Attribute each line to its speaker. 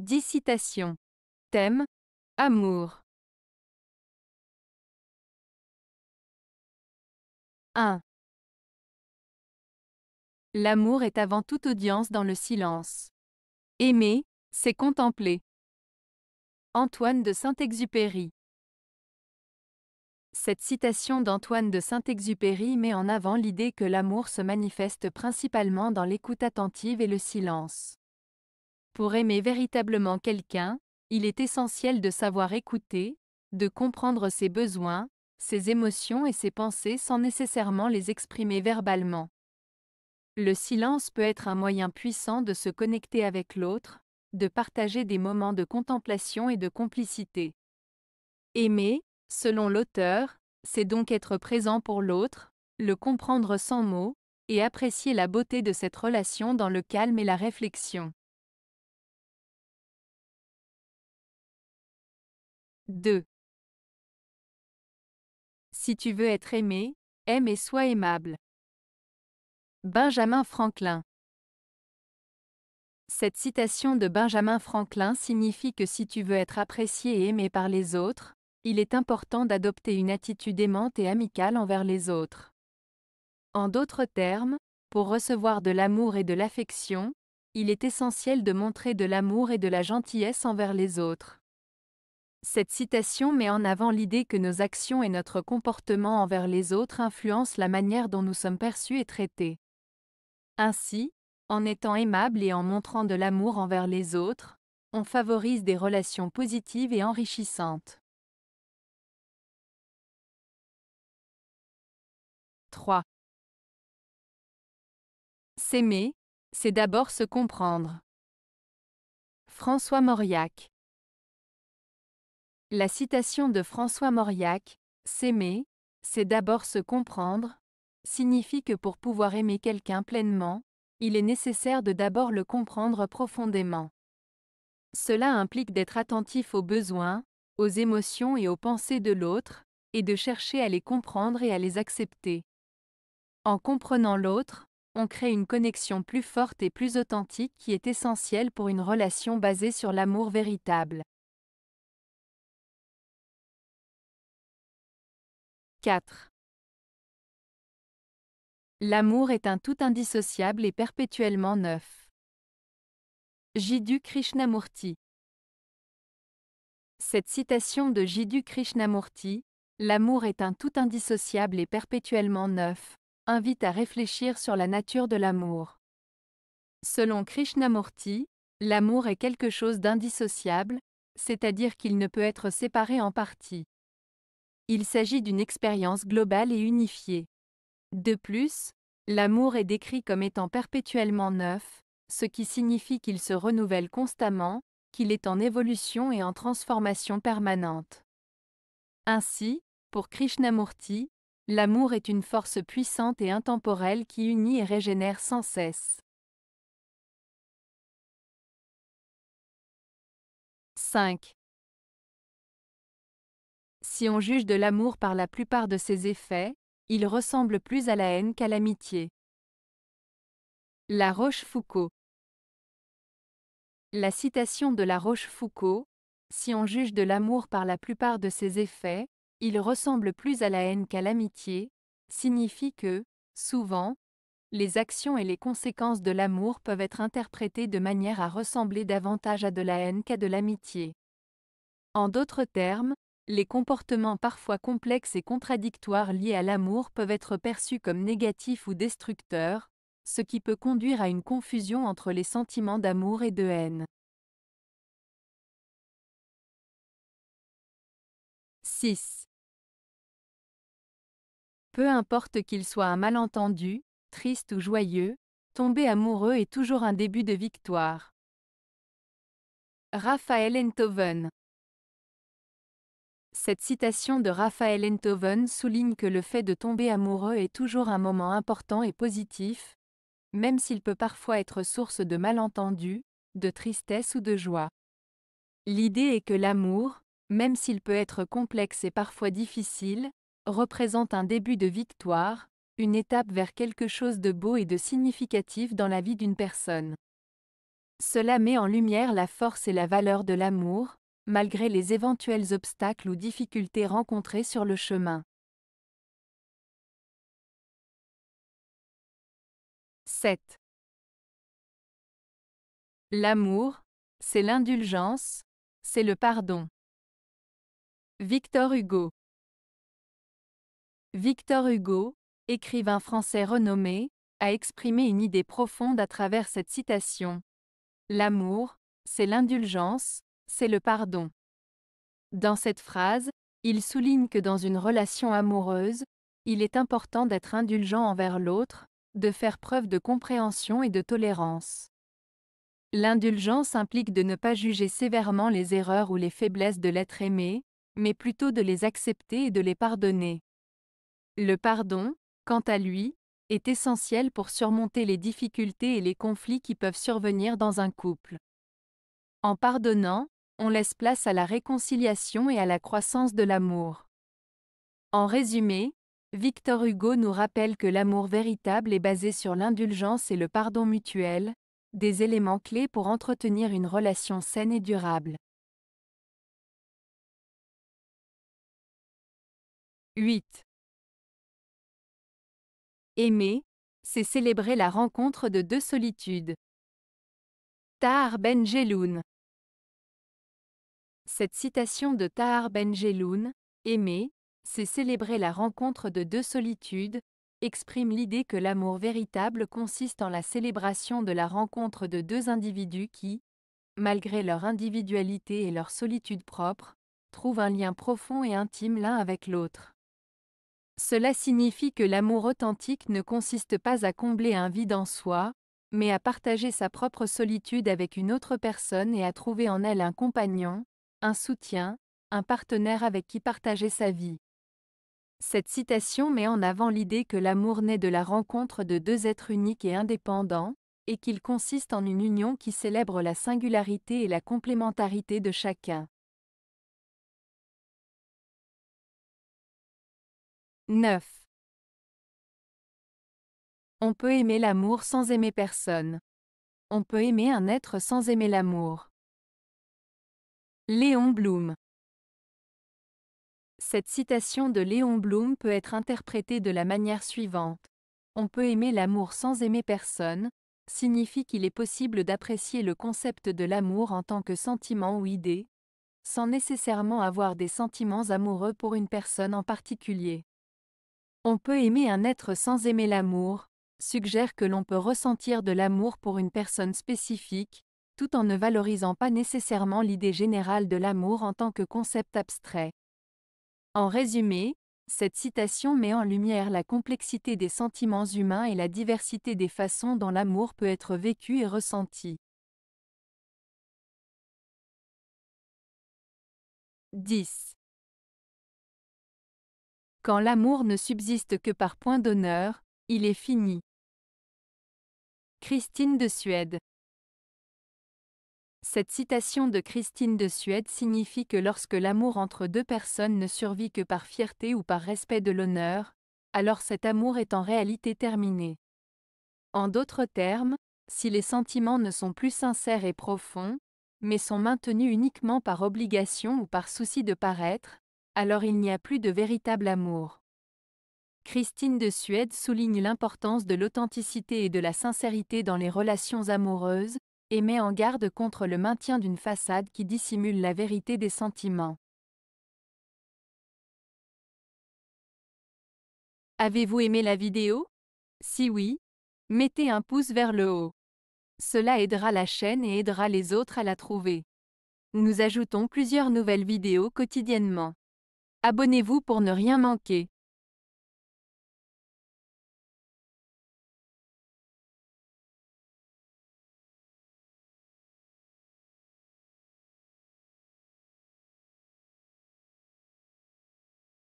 Speaker 1: Dix citations. Thème Amour. 1. L'amour est avant toute audience dans le silence. Aimer, c'est contempler. Antoine
Speaker 2: de Saint-Exupéry. Cette citation d'Antoine de Saint-Exupéry met en avant l'idée que l'amour se manifeste principalement dans l'écoute attentive et le silence. Pour aimer véritablement quelqu'un, il est essentiel de savoir écouter, de comprendre ses besoins, ses émotions et ses pensées sans nécessairement les exprimer verbalement. Le silence peut être un moyen puissant de se connecter avec l'autre, de partager des moments de contemplation et de complicité. Aimer, selon l'auteur, c'est donc être présent pour l'autre, le comprendre sans mots, et apprécier la beauté de cette relation dans le calme
Speaker 1: et la réflexion. 2. Si tu veux être aimé, aime et sois aimable. Benjamin Franklin
Speaker 2: Cette citation de Benjamin Franklin signifie que si tu veux être apprécié et aimé par les autres, il est important d'adopter une attitude aimante et amicale envers les autres. En d'autres termes, pour recevoir de l'amour et de l'affection, il est essentiel de montrer de l'amour et de la gentillesse envers les autres. Cette citation met en avant l'idée que nos actions et notre comportement envers les autres influencent la manière dont nous sommes perçus et traités. Ainsi, en étant aimable et en montrant de l'amour envers les autres, on favorise des relations positives et
Speaker 1: enrichissantes. 3. S'aimer, c'est d'abord se comprendre. François Mauriac
Speaker 2: la citation de François Mauriac, S'aimer, c'est d'abord se comprendre, signifie que pour pouvoir aimer quelqu'un pleinement, il est nécessaire de d'abord le comprendre profondément. Cela implique d'être attentif aux besoins, aux émotions et aux pensées de l'autre, et de chercher à les comprendre et à les accepter. En comprenant l'autre, on crée une connexion plus forte et plus
Speaker 1: authentique qui est essentielle pour une relation basée sur l'amour véritable. 4. L'amour est un tout indissociable et perpétuellement neuf.
Speaker 2: Jiddu Krishnamurti Cette citation de Jiddu Krishnamurti, L'amour est un tout indissociable et perpétuellement neuf, invite à réfléchir sur la nature de l'amour. Selon Krishnamurti, l'amour est quelque chose d'indissociable, c'est-à-dire qu'il ne peut être séparé en parties. Il s'agit d'une expérience globale et unifiée. De plus, l'amour est décrit comme étant perpétuellement neuf, ce qui signifie qu'il se renouvelle constamment, qu'il est en évolution et en transformation permanente. Ainsi, pour Krishnamurti, l'amour est
Speaker 1: une force puissante et intemporelle qui unit et régénère sans cesse. 5. Si on juge de l'amour par la plupart de ses effets, il
Speaker 2: ressemble plus à la haine qu'à l'amitié. La Rochefoucauld La citation de La Rochefoucauld Si on juge de l'amour par la plupart de ses effets, il ressemble plus à la haine qu'à l'amitié, signifie que, souvent, les actions et les conséquences de l'amour peuvent être interprétées de manière à ressembler davantage à de la haine qu'à de l'amitié. En d'autres termes, les comportements parfois complexes et contradictoires liés à l'amour peuvent être perçus comme négatifs ou destructeurs, ce qui peut conduire à une confusion entre
Speaker 1: les sentiments d'amour et de haine. « 6. Peu
Speaker 2: importe qu'il soit un malentendu, triste ou joyeux, tomber amoureux est toujours un début de victoire. Raphaël Enthoven cette citation de Raphaël Enthoven souligne que le fait de tomber amoureux est toujours un moment important et positif, même s'il peut parfois être source de malentendus, de tristesse ou de joie. L'idée est que l'amour, même s'il peut être complexe et parfois difficile, représente un début de victoire, une étape vers quelque chose de beau et de significatif dans la vie d'une personne. Cela met en lumière la force et la valeur de l'amour, malgré les
Speaker 1: éventuels obstacles ou difficultés rencontrées sur le chemin. 7. L'amour, c'est l'indulgence, c'est le pardon. Victor Hugo Victor Hugo,
Speaker 2: écrivain français renommé, a exprimé une idée profonde à travers cette citation. L'amour, c'est l'indulgence, c'est le pardon. Dans cette phrase, il souligne que dans une relation amoureuse, il est important d'être indulgent envers l'autre, de faire preuve de compréhension et de tolérance. L'indulgence implique de ne pas juger sévèrement les erreurs ou les faiblesses de l'être aimé, mais plutôt de les accepter et de les pardonner. Le pardon, quant à lui, est essentiel pour surmonter les difficultés et les conflits qui peuvent survenir dans un couple. En pardonnant, on laisse place à la réconciliation et à la croissance de l'amour. En résumé, Victor Hugo nous rappelle que l'amour véritable est basé sur l'indulgence et le pardon mutuel, des
Speaker 1: éléments clés pour entretenir une relation saine et durable. 8. Aimer, c'est célébrer la rencontre de deux solitudes.
Speaker 2: Tahar Ben Jeloun cette citation de Tahar Ben Jeloun, Aimer, c'est célébrer la rencontre de deux solitudes, exprime l'idée que l'amour véritable consiste en la célébration de la rencontre de deux individus qui, malgré leur individualité et leur solitude propre, trouvent un lien profond et intime l'un avec l'autre. Cela signifie que l'amour authentique ne consiste pas à combler un vide en soi, mais à partager sa propre solitude avec une autre personne et à trouver en elle un compagnon, un soutien, un partenaire avec qui partager sa vie. Cette citation met en avant l'idée que l'amour naît de la rencontre de deux êtres uniques et indépendants, et qu'il consiste en
Speaker 1: une union qui célèbre la singularité et la complémentarité de chacun. 9. On peut aimer l'amour sans aimer personne. On
Speaker 2: peut aimer un être sans aimer l'amour. Léon Blum Cette citation de Léon Blum peut être interprétée de la manière suivante. On peut aimer l'amour sans aimer personne, signifie qu'il est possible d'apprécier le concept de l'amour en tant que sentiment ou idée, sans nécessairement avoir des sentiments amoureux pour une personne en particulier. On peut aimer un être sans aimer l'amour, suggère que l'on peut ressentir de l'amour pour une personne spécifique, tout en ne valorisant pas nécessairement l'idée générale de l'amour en tant que concept abstrait. En résumé, cette citation met en lumière la complexité des sentiments humains et la diversité des façons dont l'amour peut être vécu et ressenti.
Speaker 1: 10. Quand l'amour ne subsiste que par point d'honneur, il est fini. Christine de Suède
Speaker 2: cette citation de Christine de Suède signifie que lorsque l'amour entre deux personnes ne survit que par fierté ou par respect de l'honneur, alors cet amour est en réalité terminé. En d'autres termes, si les sentiments ne sont plus sincères et profonds, mais sont maintenus uniquement par obligation ou par souci de paraître, alors il n'y a plus de véritable amour. Christine de Suède souligne l'importance de l'authenticité et de la sincérité dans les relations amoureuses, et met en garde contre le maintien d'une façade qui dissimule la vérité des sentiments.
Speaker 1: Avez-vous aimé la vidéo Si oui, mettez un pouce vers le haut. Cela
Speaker 2: aidera la chaîne et aidera les autres à la trouver. Nous ajoutons plusieurs nouvelles vidéos
Speaker 1: quotidiennement. Abonnez-vous pour ne rien manquer.